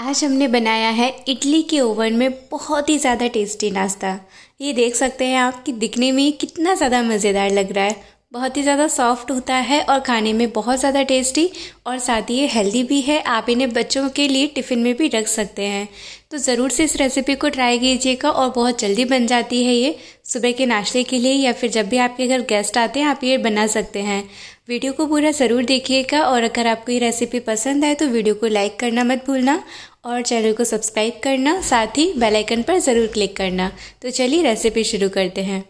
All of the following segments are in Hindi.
आज हमने बनाया है इडली के ओवन में बहुत ही ज़्यादा टेस्टी नाश्ता ये देख सकते हैं आप कि दिखने में कितना ज़्यादा मज़ेदार लग रहा है बहुत ही ज़्यादा सॉफ्ट होता है और खाने में बहुत ज़्यादा टेस्टी और साथ ही ये हेल्दी भी है आप इन्हें बच्चों के लिए टिफ़िन में भी रख सकते हैं तो ज़रूर से इस रेसिपी को ट्राई कीजिएगा और बहुत जल्दी बन जाती है ये सुबह के नाश्ते के लिए या फिर जब भी आपके घर गेस्ट आते हैं आप ये बना सकते हैं वीडियो को पूरा ज़रूर देखिएगा और अगर आपको ये रेसिपी पसंद आए तो वीडियो को लाइक करना मत भूलना और चैनल को सब्सक्राइब करना साथ ही बेल आइकन पर ज़रूर क्लिक करना तो चलिए रेसिपी शुरू करते हैं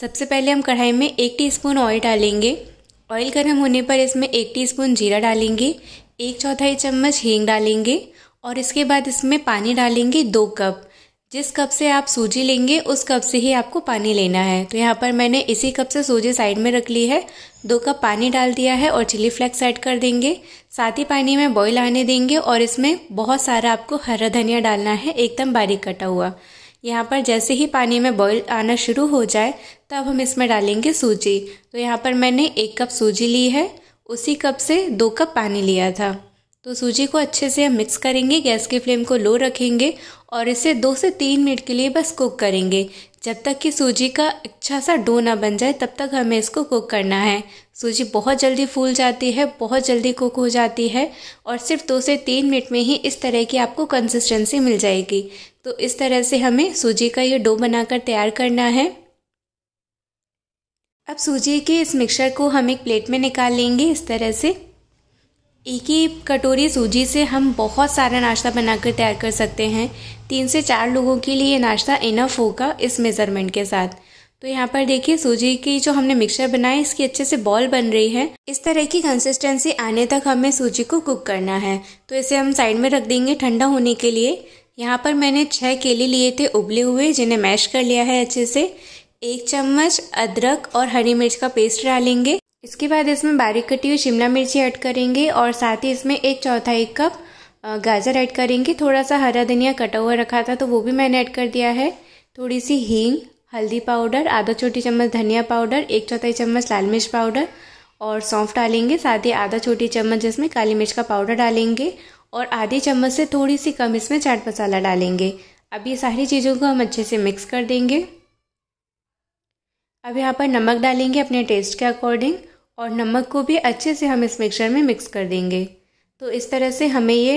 सबसे पहले हम कढ़ाई में एक टीस्पून ऑयल डालेंगे ऑयल गर्म होने पर इसमें एक टीस्पून जीरा डालेंगे एक चौथाई चम्मच हींग डालेंगे और इसके बाद इसमें पानी डालेंगे दो कप जिस कप से आप सूजी लेंगे उस कप से ही आपको पानी लेना है तो यहाँ पर मैंने इसी कप से सूजी साइड में रख ली है दो कप पानी डाल दिया है और चिली फ्लेक्स ऐड कर देंगे साथ ही पानी में बॉईल आने देंगे और इसमें बहुत सारा आपको हरा धनिया डालना है एकदम बारीक कटा हुआ यहाँ पर जैसे ही पानी में बॉईल आना शुरू हो जाए तब हम इसमें डालेंगे सूजी तो यहाँ पर मैंने एक कप सूजी ली है उसी कप से दो कप पानी लिया था तो सूजी को अच्छे से हम मिक्स करेंगे गैस की फ्लेम को लो रखेंगे और इसे दो से तीन मिनट के लिए बस कुक करेंगे जब तक कि सूजी का अच्छा सा डो ना बन जाए तब तक हमें इसको कुक करना है सूजी बहुत जल्दी फूल जाती है बहुत जल्दी कुक हो जाती है और सिर्फ दो से तीन मिनट में ही इस तरह की आपको कंसिस्टेंसी मिल जाएगी तो इस तरह से हमें सूजी का ये डो बनाकर तैयार करना है अब सूजी के इस मिक्सर को हम एक प्लेट में निकाल लेंगे इस तरह से एक ही कटोरी सूजी से हम बहुत सारा नाश्ता बनाकर तैयार कर सकते हैं तीन से चार लोगों के लिए ये नाश्ता इनफ होगा इस मेज़रमेंट के साथ तो यहाँ पर देखिए सूजी की जो हमने मिक्सचर बनाया इसकी अच्छे से बॉल बन रही है इस तरह की कंसिस्टेंसी आने तक हमें सूजी को कुक करना है तो इसे हम साइड में रख देंगे ठंडा होने के लिए यहाँ पर मैंने छः केले लिए थे उबले हुए जिन्हें मैश कर लिया है अच्छे से एक चम्मच अदरक और हरी मिर्च का पेस्ट डालेंगे इसके बाद इसमें बारीक कटी हुई शिमला मिर्ची ऐड करेंगे और साथ ही इसमें एक चौथाई कप गाजर ऐड करेंगे थोड़ा सा हरा धनिया कटा हुआ रखा था तो वो भी मैंने ऐड कर दिया है थोड़ी सी हींग हल्दी पाउडर आधा छोटी चम्मच धनिया पाउडर एक चौथाई चम्मच लाल मिर्च पाउडर और सौंफ डालेंगे साथ ही आधा छोटी चम्मच इसमें काली मिर्च का पाउडर डालेंगे और आधी चम्मच से थोड़ी सी कम इसमें चाट मसाला डालेंगे अब ये सारी चीज़ों को हम अच्छे से मिक्स कर देंगे अब यहाँ पर नमक डालेंगे अपने टेस्ट के अकॉर्डिंग और नमक को भी अच्छे से हम इस मिक्सचर में मिक्स कर देंगे तो इस तरह से हमें ये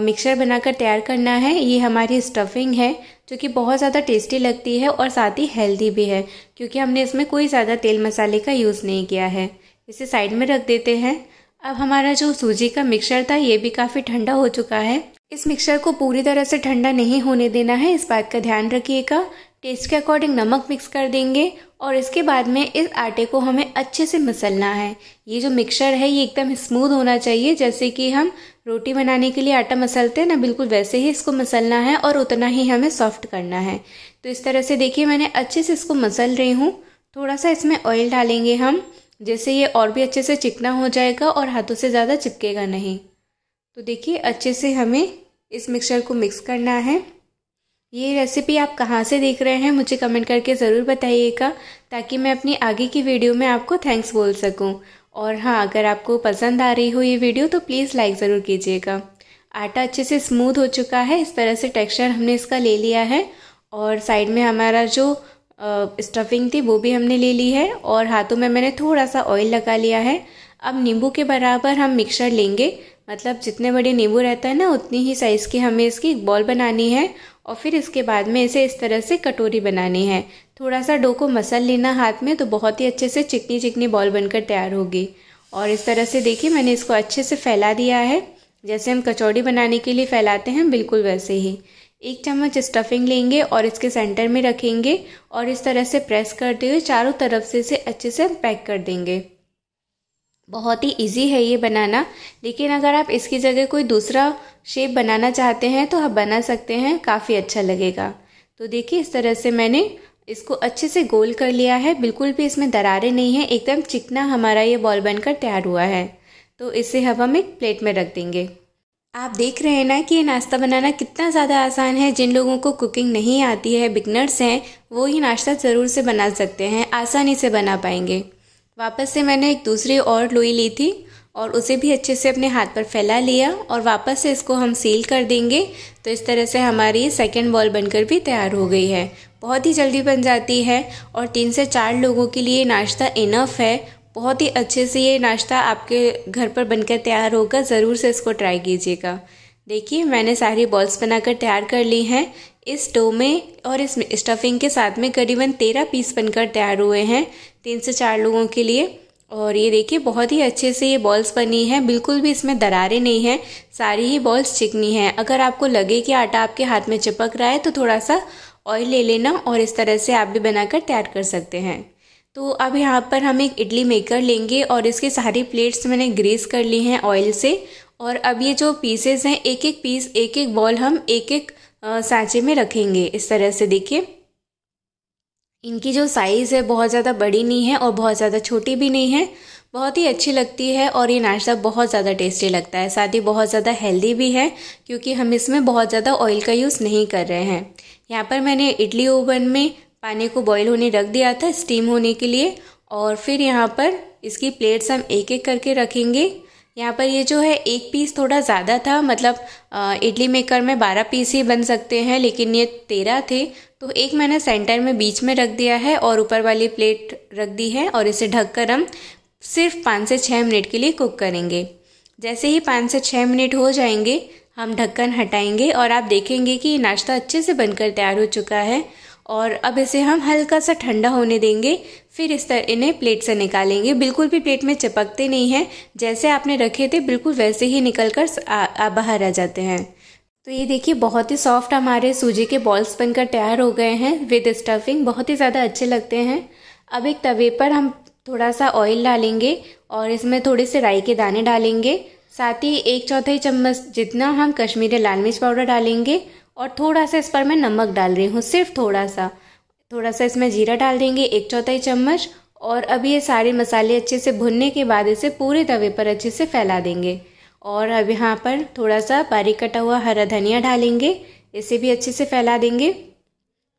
मिक्सचर बनाकर तैयार करना है ये हमारी स्टफिंग है जो कि बहुत ज़्यादा टेस्टी लगती है और साथ ही हेल्दी भी है क्योंकि हमने इसमें कोई ज़्यादा तेल मसाले का यूज़ नहीं किया है इसे साइड में रख देते हैं अब हमारा जो सूजी का मिक्सचर था ये भी काफ़ी ठंडा हो चुका है इस मिक्सचर को पूरी तरह से ठंडा नहीं होने देना है इस बात का ध्यान रखिएगा टेस्ट के अकॉर्डिंग नमक मिक्स कर देंगे और इसके बाद में इस आटे को हमें अच्छे से मसलना है ये जो मिक्सचर है ये एकदम स्मूथ होना चाहिए जैसे कि हम रोटी बनाने के लिए आटा मसलते हैं ना बिल्कुल वैसे ही इसको मसलना है और उतना ही हमें सॉफ्ट करना है तो इस तरह से देखिए मैंने अच्छे से इसको मसल रही हूँ थोड़ा सा इसमें ऑयल डालेंगे हम जैसे ये और भी अच्छे से चिकना हो जाएगा और हाथों से ज़्यादा चिपकेगा नहीं तो देखिए अच्छे से हमें इस मिक्सचर को मिक्स करना है ये रेसिपी आप कहाँ से देख रहे हैं मुझे कमेंट करके ज़रूर बताइएगा ताकि मैं अपनी आगे की वीडियो में आपको थैंक्स बोल सकूँ और हाँ अगर आपको पसंद आ रही हो ये वीडियो तो प्लीज़ लाइक ज़रूर कीजिएगा आटा अच्छे से स्मूथ हो चुका है इस तरह से टेक्सचर हमने इसका ले लिया है और साइड में हमारा जो स्टफिंग थी वो भी हमने ले ली है और हाथों में मैंने थोड़ा सा ऑयल लगा लिया है अब नींबू के बराबर हम मिक्सर लेंगे मतलब जितने बड़े नींबू रहता है ना उतनी ही साइज़ की हमें इसकी बॉल बनानी है और फिर इसके बाद में इसे इस तरह से कटोरी बनानी है थोड़ा सा डो को मसल लेना हाथ में तो बहुत ही अच्छे से चिकनी चिकनी बॉल बनकर तैयार होगी और इस तरह से देखिए मैंने इसको अच्छे से फैला दिया है जैसे हम कचौड़ी बनाने के लिए फैलाते हैं बिल्कुल वैसे ही एक चम्मच स्टफिंग लेंगे और इसके सेंटर में रखेंगे और इस तरह से प्रेस करते हुए चारों तरफ से इसे अच्छे से पैक कर देंगे बहुत ही इजी है ये बनाना लेकिन अगर आप इसकी जगह कोई दूसरा शेप बनाना चाहते हैं तो आप बना सकते हैं काफ़ी अच्छा लगेगा तो देखिए इस तरह से मैंने इसको अच्छे से गोल कर लिया है बिल्कुल भी इसमें दरारें नहीं है एकदम चिकना हमारा ये बॉल बनकर तैयार हुआ है तो इसे हम हम एक प्लेट में रख देंगे आप देख रहे हैं ना कि ये नाश्ता बनाना कितना ज़्यादा आसान है जिन लोगों को कुकिंग नहीं आती है बिगनर्स हैं वो ये नाश्ता ज़रूर से बना सकते हैं आसानी से बना पाएंगे वापस से मैंने एक दूसरी और लोई ली थी और उसे भी अच्छे से अपने हाथ पर फैला लिया और वापस से इसको हम सील कर देंगे तो इस तरह से हमारी सेकेंड बॉल बनकर भी तैयार हो गई है बहुत ही जल्दी बन जाती है और तीन से चार लोगों के लिए नाश्ता इनफ है बहुत ही अच्छे से ये नाश्ता आपके घर पर बनकर तैयार होगा ज़रूर से इसको ट्राई कीजिएगा देखिए मैंने सारी बॉल्स बनाकर तैयार कर ली हैं इस डो में और इस स्टफिंग के साथ में करीबन तेरह पीस बनकर तैयार हुए हैं तीन से चार लोगों के लिए और ये देखिए बहुत ही अच्छे से ये बॉल्स बनी हैं बिल्कुल भी इसमें दरारें नहीं हैं सारी ही बॉल्स चिकनी हैं अगर आपको लगे कि आटा आपके हाथ में चिपक रहा है तो थोड़ा सा ऑयल ले लेना और इस तरह से आप भी बनाकर तैयार कर सकते हैं तो अब यहाँ पर हम एक इडली मेकर लेंगे और इसके सारी प्लेट्स मैंने ग्रीस कर ली हैं ऑयल से और अब ये जो पीसेस हैं एक एक पीस एक एक बॉल हम एक एक सांचे में रखेंगे इस तरह से देखिए इनकी जो साइज़ है बहुत ज़्यादा बड़ी नहीं है और बहुत ज़्यादा छोटी भी नहीं है बहुत ही अच्छी लगती है और ये नाश्ता बहुत ज़्यादा टेस्टी लगता है साथ ही बहुत ज़्यादा हेल्दी भी है क्योंकि हम इसमें बहुत ज़्यादा ऑयल का यूज़ नहीं कर रहे हैं यहाँ पर मैंने इडली ओवन में पानी को बॉयल होने रख दिया था स्टीम होने के लिए और फिर यहाँ पर इसकी प्लेट्स हम एक एक करके रखेंगे यहाँ पर ये जो है एक पीस थोड़ा ज़्यादा था मतलब इडली मेकर में बारह पीस ही बन सकते हैं लेकिन ये तेरह थे तो एक मैंने सेंटर में बीच में रख दिया है और ऊपर वाली प्लेट रख दी है और इसे ढककर हम सिर्फ पाँच से छः मिनट के लिए कुक करेंगे जैसे ही पाँच से छः मिनट हो जाएंगे हम ढक्कन हटाएंगे और आप देखेंगे कि नाश्ता अच्छे से बनकर तैयार हो चुका है और अब इसे हम हल्का सा ठंडा होने देंगे फिर इस तरह इन्हें प्लेट से निकालेंगे बिल्कुल भी प्लेट में चिपकते नहीं हैं जैसे आपने रखे थे बिल्कुल वैसे ही निकल कर बाहर आ जाते हैं तो ये देखिए बहुत ही सॉफ्ट हमारे सूजी के बॉल्स बनकर तैयार हो गए हैं विद स्टफिंग बहुत ही ज़्यादा अच्छे लगते हैं अब एक तवे पर हम थोड़ा सा ऑयल डालेंगे और इसमें थोड़े से राई के दाने डालेंगे साथ ही एक चौथाई चम्मच जितना हम कश्मीरी लाल मिर्च पाउडर डालेंगे और थोड़ा सा इस पर मैं नमक डाल रही हूँ सिर्फ थोड़ा सा थोड़ा सा इसमें जीरा डाल देंगे एक चौथाई चम्मच और अभी ये सारे मसाले अच्छे से भुनने के बाद इसे पूरे तवे पर अच्छे से फैला देंगे और अब यहाँ पर थोड़ा सा बारीक कटा हुआ हरा धनिया डालेंगे इसे भी अच्छे से फैला देंगे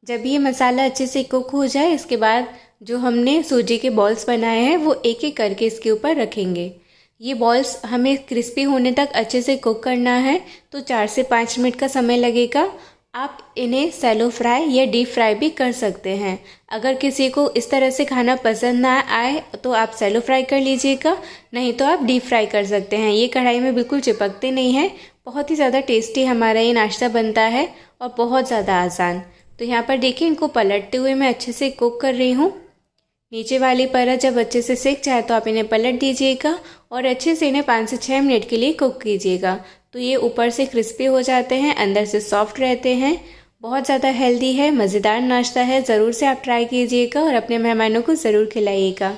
जब ये मसाला अच्छे से कुक हो जाए इसके बाद जो हमने सूजी के बॉल्स बनाए हैं वो एक एक करके इसके ऊपर रखेंगे ये बॉल्स हमें क्रिस्पी होने तक अच्छे से कुक करना है तो चार से पाँच मिनट का समय लगेगा आप इन्हें सैलो फ्राई या डीप फ्राई भी कर सकते हैं अगर किसी को इस तरह से खाना पसंद ना आए तो आप सैलो फ्राई कर लीजिएगा नहीं तो आप डीप फ्राई कर सकते हैं ये कढ़ाई में बिल्कुल चिपकते नहीं हैं बहुत ही ज़्यादा टेस्टी हमारा ये नाश्ता बनता है और बहुत ज़्यादा आसान तो यहाँ पर देखिए इनको पलटते हुए मैं अच्छे से कुक कर रही हूँ नीचे वाली परत जब अच्छे से सीख जाए तो आप इन्हें पलट दीजिएगा और अच्छे से इन्हें पाँच से छः मिनट के लिए कुक कीजिएगा तो ये ऊपर से क्रिस्पी हो जाते हैं अंदर से सॉफ्ट रहते हैं बहुत ज़्यादा हेल्दी है मज़ेदार नाश्ता है ज़रूर से आप ट्राई कीजिएगा और अपने मेहमानों को ज़रूर खिलाइएगा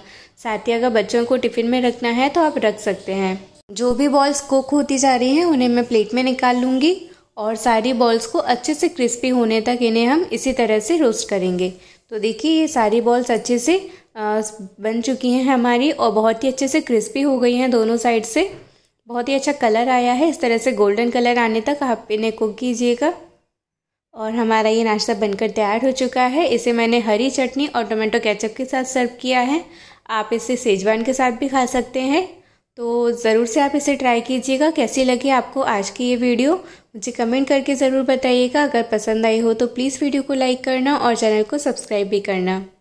साथ ही अगर बच्चों को टिफ़िन में रखना है तो आप रख सकते हैं जो भी बॉल्स कुक होती जा रही हैं उन्हें मैं प्लेट में निकाल लूँगी और सारी बॉल्स को अच्छे से क्रिस्पी होने तक इन्हें हम इसी तरह से रोस्ट करेंगे तो देखिए ये सारी बॉल्स अच्छे से बन चुकी हैं हमारी और बहुत ही अच्छे से क्रिस्पी हो गई हैं दोनों साइड से बहुत ही अच्छा कलर आया है इस तरह से गोल्डन कलर आने तक आप इन्हें कुक कीजिएगा और हमारा ये नाश्ता बनकर तैयार हो चुका है इसे मैंने हरी चटनी और टोमेटो केचप के साथ सर्व किया है आप इसे सेजवान के साथ भी खा सकते हैं तो ज़रूर से आप इसे ट्राई कीजिएगा कैसी लगी आपको आज की ये वीडियो मुझे कमेंट करके ज़रूर बताइएगा अगर पसंद आई हो तो प्लीज़ वीडियो को लाइक करना और चैनल को सब्सक्राइब भी करना